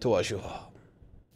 تواجهها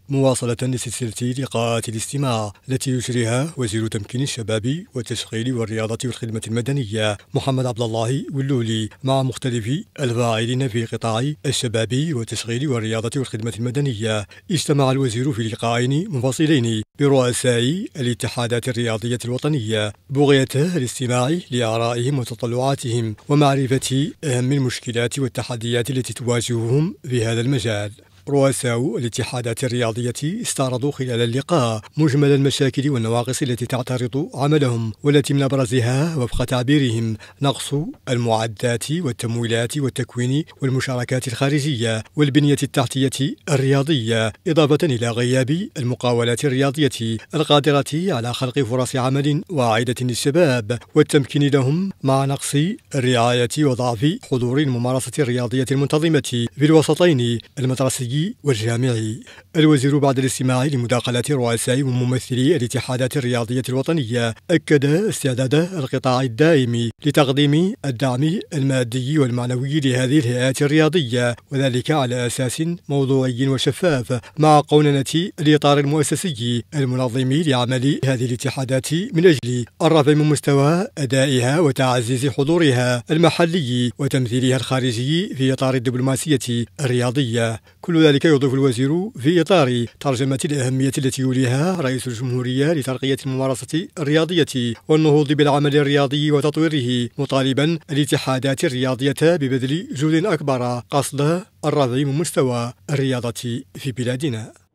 مواصلة لسلسلة لقاءات الاستماع التي يجريها وزير تمكين الشباب والتشغيل والرياضة والخدمة المدنية محمد عبد الله واللولي مع مختلف الفاعلين في قطاع الشباب والتشغيل والرياضة والخدمة المدنية اجتمع الوزير في لقاءين منفصلين برؤساء الاتحادات الرياضية الوطنية بغية الاستماع لآرائهم وتطلعاتهم ومعرفة أهم المشكلات والتحديات التي تواجههم في هذا المجال رؤساء الاتحادات الرياضية استعرضوا خلال اللقاء مجمل المشاكل والنواقص التي تعترض عملهم والتي من أبرزها وفق تعبيرهم نقص المعدات والتمويلات والتكوين والمشاركات الخارجية والبنية التحتية الرياضية إضافة إلى غياب المقاولات الرياضية القادرة على خلق فرص عمل واعدة للشباب والتمكين لهم مع نقص الرعاية وضعف حضور الممارسة الرياضية المنتظمة في الوسطين المدرسي التعليمي والجامعي الوزير بعد الاستماع لمداخلات رؤساء وممثلي الاتحادات الرياضية الوطنية أكد استعداد القطاع الدائم لتقديم الدعم المادي والمعنوي لهذه الهيئات الرياضية وذلك على أساس موضوعي وشفاف مع قوننة الإطار المؤسسي المنظم لعمل هذه الاتحادات من أجل الرفع من مستوى أدائها وتعزيز حضورها المحلي وتمثيلها الخارجي في إطار الدبلوماسية الرياضية كل ذلك يضيف الوزير في إطار ترجمة الأهمية التي يوليها رئيس الجمهورية لترقية الممارسة الرياضية والنهوض بالعمل الرياضي وتطويره مطالبا الاتحادات الرياضية ببذل جهد أكبر قصد الرفع من مستوى الرياضة في بلادنا